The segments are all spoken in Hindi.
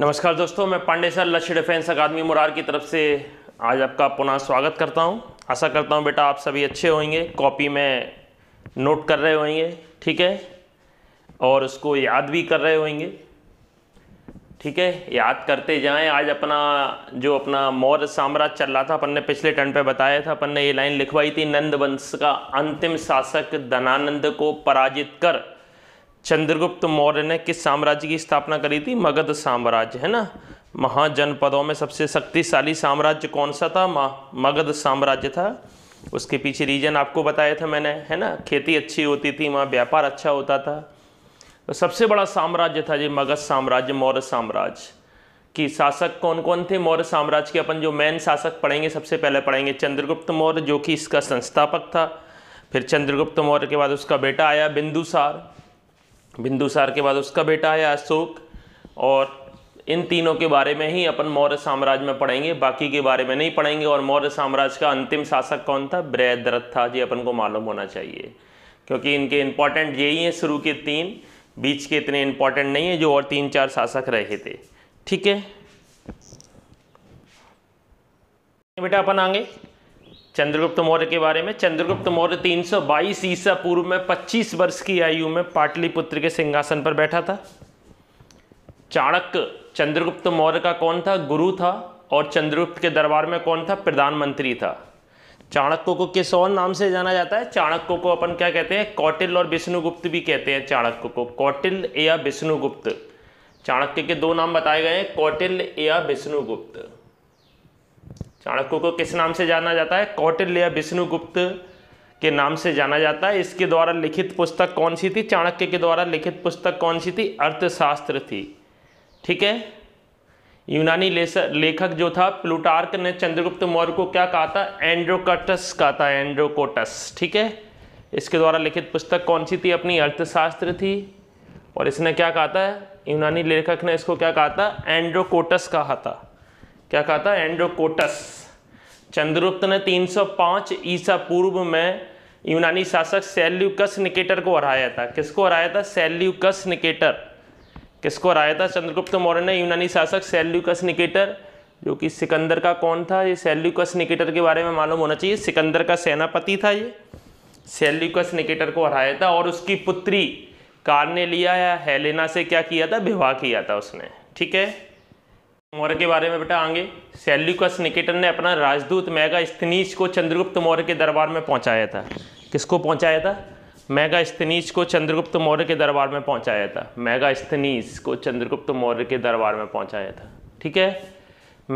नमस्कार दोस्तों मैं Pandey sir Lakshya defence academy Murar की तरफ से आज आपका पुनः स्वागत करता हूं आशा करता हूं बेटा आप सभी अच्छे होंगे कॉपी में नोट कर रहे होंगे ठीक है और उसको याद भी कर रहे होंगे ठीक है याद करते जाएं आज अपना जो अपना मौर्य साम्राज्य चल रहा था अपन ने पिछले टर्न पे बताया था अपन ने ये लाइन लिखवाई थी नंद वंश का अंतिम शासक धनानंद को पराजित कर चंद्रगुप्त मौर्य ने किस साम्राज्य की स्थापना करी थी मगध साम्राज्य है ना महाजनपदों में सबसे शक्तिशाली साम्राज्य कौन सा था मगध साम्राज्य था उसके पीछे रीजन आपको बताया था मैंने है ना खेती अच्छी होती थी वहाँ व्यापार अच्छा होता था तो सबसे बड़ा साम्राज्य था जी मगध साम्राज्य मौर्य साम्राज्य कि शासक कौन कौन थे मौर्य साम्राज्य के अपन जो मेन शासक पढ़ेंगे सबसे पहले पढ़ेंगे चंद्रगुप्त मौर्य जो कि इसका संस्थापक था फिर चंद्रगुप्त मौर्य के बाद उसका बेटा आया बिंदुसार बिंदुसार के बाद उसका बेटा है अशोक और इन तीनों के बारे में ही अपन मौर्य साम्राज्य में पढ़ेंगे बाकी के बारे में नहीं पढ़ेंगे और मौर्य साम्राज्य का अंतिम शासक कौन था ब्रैदरथ था जी अपन को मालूम होना चाहिए क्योंकि इनके इम्पॉर्टेंट यही हैं शुरू के तीन बीच के इतने इम्पॉर्टेंट नहीं है जो और तीन चार शासक रहे थे ठीक है बेटा अपन आगे चंद्रगुप्त मौर्य के बारे में चंद्रगुप्त मौर्य 322 ईसा पूर्व में 25 वर्ष की आयु में पाटलिपुत्र के सिंहासन पर बैठा था चाणक्य चंद्रगुप्त मौर्य का कौन था गुरु था और चंद्रगुप्त के दरबार में कौन था प्रधानमंत्री था चाणक्य को किस और नाम से जाना जाता है चाणक्य को अपन क्या कहते हैं कौटिल और विष्णुगुप्त भी कहते हैं चाणक्य को कौटिल या विष्णुगुप्त चाणक्य के दो नाम बताए गए हैं कौटिल या विष्णुगुप्त चाणक्य को किस नाम से जाना जाता है कौटिल्य विष्णुगुप्त के नाम से जाना जाता है इसके द्वारा लिखित पुस्तक कौन सी थी चाणक्य के द्वारा लिखित पुस्तक कौन सी थी अर्थशास्त्र थी ठीक है यूनानी लेखक जो था प्लूटार्क ने चंद्रगुप्त मौर्य को क्या कहा था एंड्रोकटस कहा था एंड्रोकोटस ठीक है इसके द्वारा लिखित पुस्तक कौन सी थी अपनी अर्थशास्त्र थी और इसने क्या कहा था यूनानी लेखक ने इसको क्या कहा था एंड्रोकोटस कहा था क्या कहा था एंड्रोकोटस चंद्रगुप्त ने 305 ईसा पूर्व में यूनानी शासक सेल्यूकस निकेटर को हराया था किसको हराया था सेल्यूकस निकेटर किसको हराया था चंद्रगुप्त मौर्य ने यूनानी शासक सेल्यूकस निकेटर जो कि सिकंदर का कौन था ये सेल्यूकस निकेटर के बारे में मालूम होना चाहिए सिकंदर का सेनापति था ये सेल्यूकस निकेटर को हराया था और उसकी पुत्री कार ने लिया या हेलेना से क्या किया था विवाह किया था उसने ठीक है मौर्य के बारे में बेटा आगे सेल्युकस निकेटन ने अपना राजदूत मेगा स्तनीज को चंद्रगुप्त मौर्य के दरबार में पहुंचाया था किसको पहुंचाया था मेगा स्तनीज को चंद्रगुप्त मौर्य के दरबार में पहुंचाया था मेगा स्तनीज को चंद्रगुप्त मौर्य के दरबार में पहुंचाया था ठीक है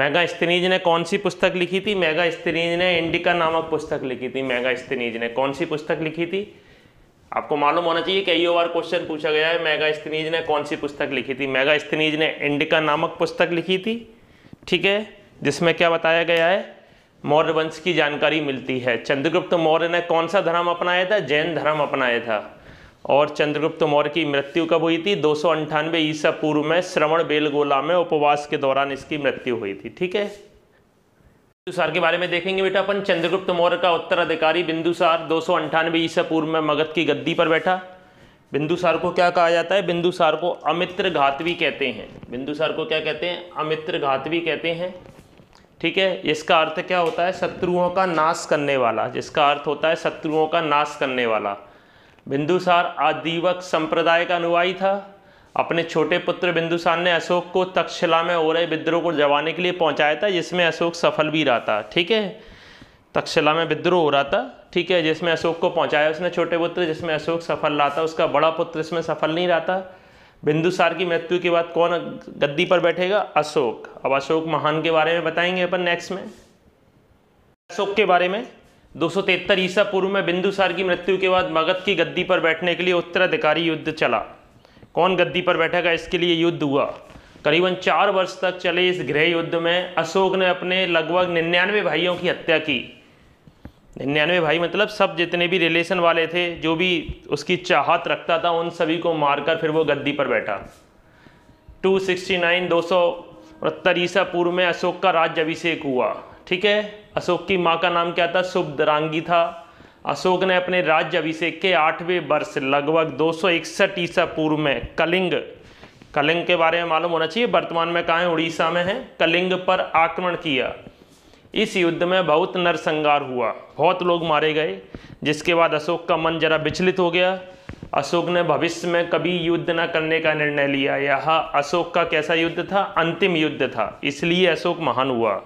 मेगा स्थनीज ने कौन सी पुस्तक लिखी थी मेगा स्थनीज ने इंडिका नामक पुस्तक लिखी थी मेगा स्थनीज ने कौन सी पुस्तक लिखी थी आपको मालूम होना चाहिए कई बार क्वेश्चन पूछा गया है मेगा स्तनीज ने कौन सी पुस्तक लिखी थी मेगा स्तनीज ने इंडिका नामक पुस्तक लिखी थी ठीक है जिसमें क्या बताया गया है मौर्य वंश की जानकारी मिलती है चंद्रगुप्त मौर्य ने कौन सा धर्म अपनाया था जैन धर्म अपनाया था और चंद्रगुप्त मौर्य की मृत्यु कब हुई थी दो सौ ईसा पूर्व में श्रवण बेलगोला में उपवास के दौरान इसकी मृत्यु हुई थी ठीक है बिंदुसार तो के बारे में देखेंगे बेटा अपन चंद्रगुप्त मौर्य का उत्तराधिकारी बिंदुसार दो सौ अंठानवे ईसा पूर्व में मगध की गद्दी पर बैठा बिंदुसार को क्या कहा जाता है बिंदुसार को अमित्र घातवी कहते हैं बिंदुसार को क्या कहते हैं अमित्र घातवी कहते हैं ठीक है इसका अर्थ क्या होता है शत्रुओं का नाश करने वाला जिसका अर्थ होता है शत्रुओं का नाश करने वाला बिंदुसार आदिवक संप्रदाय का अनुवाई था अपने छोटे पुत्र बिंदुसार ने अशोक को तक्षशिला में हो रहे विद्रोह को जवाने के लिए पहुंचाया था जिसमें अशोक सफल भी रहा था ठीक है तक्षशिला में विद्रोह हो रहा था ठीक है जिसमें अशोक को पहुंचाया उसने छोटे पुत्र जिसमें अशोक सफल रहा था उसका बड़ा पुत्र इसमें सफल नहीं रहा था बिंदुसार की मृत्यु के बाद कौन गद्दी पर बैठेगा अशोक अब अशोक महान के बारे में बताएंगे अपन नेक्स्ट में अशोक के बारे में दो सौ ईसा पूर्व में बिंदुसार की मृत्यु के बाद मगध की गद्दी पर बैठने के लिए उत्तराधिकारी युद्ध चला कौन गद्दी पर बैठेगा इसके लिए युद्ध हुआ करीबन चार वर्ष तक चले इस गृह युद्ध में अशोक ने अपने लगभग निन्यानवे भाइयों की हत्या की निन्यानवे भाई मतलब सब जितने भी रिलेशन वाले थे जो भी उसकी चाहत रखता था उन सभी को मारकर फिर वो गद्दी पर बैठा 269 दो सौ ईसा पूर्व में अशोक का राज्य अभिषेक हुआ ठीक है अशोक की माँ का नाम क्या था शुभदरांगी था अशोक ने अपने राज्य अभिषेक के आठवें वर्ष लगभग दो सौ इकसठ ईसा पूर्व में कलिंग कलिंग के बारे में मालूम होना चाहिए वर्तमान में कहाँ है उड़ीसा में है कलिंग पर आक्रमण किया इस युद्ध में बहुत नरसंहार हुआ बहुत लोग मारे गए जिसके बाद अशोक का मन जरा विचलित हो गया अशोक ने भविष्य में कभी युद्ध न करने का निर्णय लिया यह अशोक का कैसा युद्ध था अंतिम युद्ध था इसलिए अशोक महान हुआ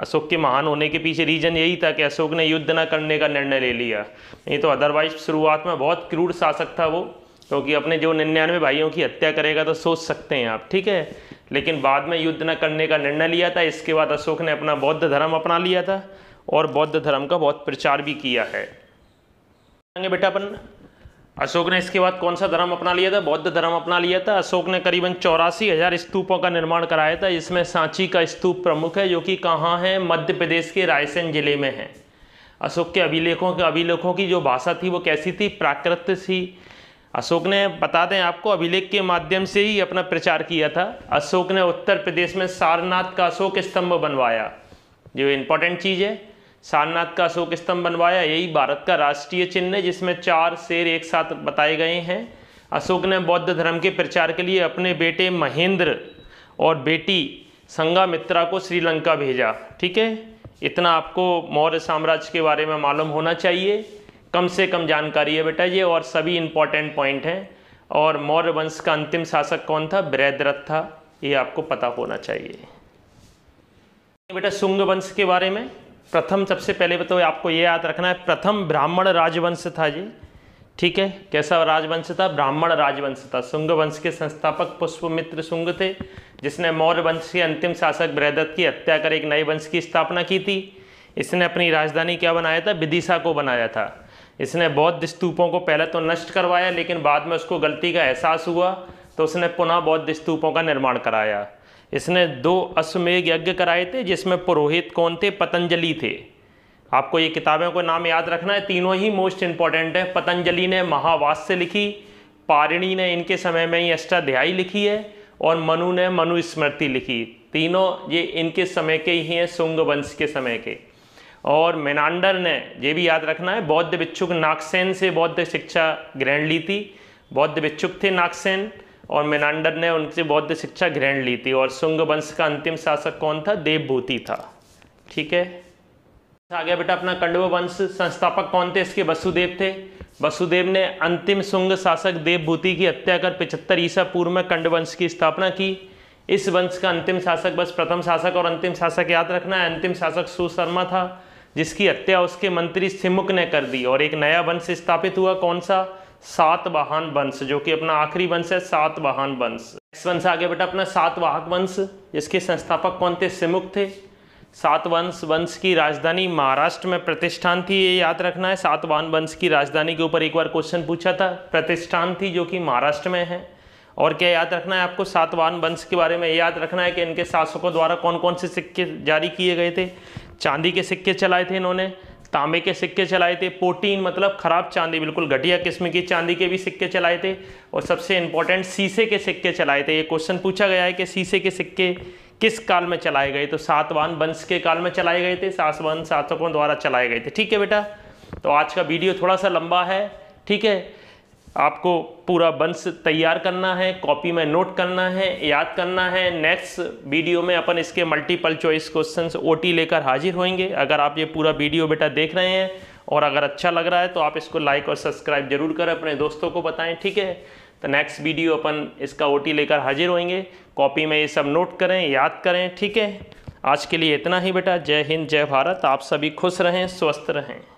अशोक के महान होने के पीछे रीजन यही था कि अशोक ने युद्ध न करने का निर्णय ले लिया नहीं तो अदरवाइज शुरुआत में बहुत क्रूर शासक था वो क्योंकि तो अपने जो निन्यानवे भाइयों की हत्या करेगा तो सोच सकते हैं आप ठीक है लेकिन बाद में युद्ध न करने का निर्णय लिया था इसके बाद अशोक ने अपना बौद्ध धर्म अपना लिया था और बौद्ध धर्म का बहुत प्रचार भी किया है बेटा अपन अशोक ने इसके बाद कौन सा धर्म अपना लिया था बौद्ध धर्म अपना लिया था अशोक ने करीबन चौरासी हजार स्तूपों का निर्माण कराया था इसमें सांची का स्तूप प्रमुख है जो कि कहाँ है मध्य प्रदेश के रायसेन जिले में है अशोक के अभिलेखों के अभिलेखों की जो भाषा थी वो कैसी थी प्राकृत थी अशोक ने बता दें आपको अभिलेख के माध्यम से ही अपना प्रचार किया था अशोक ने उत्तर प्रदेश में सारनाथ का अशोक स्तंभ बनवाया जो इम्पोर्टेंट चीज़ है सारनाथ का अशोक स्तंभ बनवाया यही भारत का राष्ट्रीय चिन्ह है जिसमें चार शेर एक साथ बताए गए हैं अशोक ने बौद्ध धर्म के प्रचार के लिए अपने बेटे महेंद्र और बेटी संगामित्रा को श्रीलंका भेजा ठीक है इतना आपको मौर्य साम्राज्य के बारे में मालूम होना चाहिए कम से कम जानकारी है बेटा ये और सभी इम्पॉर्टेंट पॉइंट हैं और मौर्य वंश का अंतिम शासक कौन था ब्रैदरथ था ये आपको पता होना चाहिए बेटा शुंग वंश के बारे में प्रथम सबसे पहले तो आपको ये याद रखना है प्रथम ब्राह्मण राजवंश था जी ठीक है कैसा राजवंश था ब्राह्मण राजवंश था शुंग वंश के संस्थापक पुष्पमित्र शुंग थे जिसने मौर्य वंश के अंतिम शासक बृहदत्त की हत्या कर एक नए वंश की स्थापना की थी इसने अपनी राजधानी क्या बनाया था विदिशा को बनाया था इसने बौद्ध स्तूपों को पहले तो नष्ट करवाया लेकिन बाद में उसको गलती का एहसास हुआ तो उसने पुनः बौद्ध स्तूपों का निर्माण कराया इसने दो अश्वमेघ यज्ञ कराए थे जिसमें पुरोहित कौन थे पतंजलि थे आपको ये किताबों को नाम याद रखना है तीनों ही मोस्ट इम्पॉर्टेंट है पतंजलि ने महावास्य लिखी पारिणी ने इनके समय में ही अष्टाध्यायी लिखी है और मनु ने मनुस्मृति लिखी तीनों ये इनके समय के ही हैं शुंग वंश के समय के और मेनांडर ने ये भी याद रखना है बौद्ध भिक्षुक नागसेन से बौद्ध शिक्षा ग्रहण ली थी बौद्ध भिक्षुक थे नागसेन और मेनांडर ने उनसे बौद्ध शिक्षा ग्रहण ली थी और शुंग वंश का अंतिम शासक कौन था देवभूति था ठीक है आ गया बेटा अपना कंडव वंश संस्थापक कौन थे इसके वसुदेव थे वसुदेव ने अंतिम शुंग शासक देवभूति की हत्या कर पिछहत्तर ईसा पूर्व में कंड वंश की स्थापना की इस वंश का अंतिम शासक बस प्रथम शासक और अंतिम शासक याद रखना है अंतिम शासक सुशर्मा था जिसकी हत्या उसके मंत्री सिमुक ने कर दी और एक नया वंश स्थापित हुआ कौन सा सात वाहन वंश जो कि अपना आखिरी वंश है सात वाहन वंश नेक्स्ट वंश आगे बेटा अपना सात वाहक वंश जिसके संस्थापक कौन थे सिमुख थे सात वंश वंश की राजधानी महाराष्ट्र में प्रतिष्ठान थी ये याद रखना है सात वाहन वंश की राजधानी के ऊपर एक बार क्वेश्चन पूछा था प्रतिष्ठान थी जो कि महाराष्ट्र में है और क्या याद रखना है आपको सात वाहन वंश के बारे में याद रखना है कि इनके शासकों द्वारा कौन कौन से सिक्के जारी किए गए थे चांदी के सिक्के चलाए थे इन्होंने तांबे के सिक्के चलाए थे पोटीन मतलब ख़राब चांदी बिल्कुल घटिया किस्म की चांदी के भी सिक्के चलाए थे और सबसे इम्पोर्टेंट शीशे के सिक्के चलाए थे ये क्वेश्चन पूछा गया है कि शीशे के सिक्के किस काल में चलाए गए तो सातवान वंश के काल में चलाए गए थे सासवान शासकों द्वारा चलाए गए थे ठीक है बेटा तो आज का वीडियो थोड़ा सा लंबा है ठीक है आपको पूरा बंस तैयार करना है कॉपी में नोट करना है याद करना है नेक्स्ट वीडियो में अपन इसके मल्टीपल चॉइस क्वेश्चन ओटी लेकर हाजिर होंगे अगर आप ये पूरा वीडियो बेटा देख रहे हैं और अगर अच्छा लग रहा है तो आप इसको लाइक और सब्सक्राइब जरूर करें अपने दोस्तों को बताएं ठीक है तो नेक्स्ट वीडियो अपन इसका टी लेकर हाजिर होंगे कॉपी में ये सब नोट करें याद करें ठीक है आज के लिए इतना ही बेटा जय हिंद जय भारत आप सभी खुश रहें स्वस्थ रहें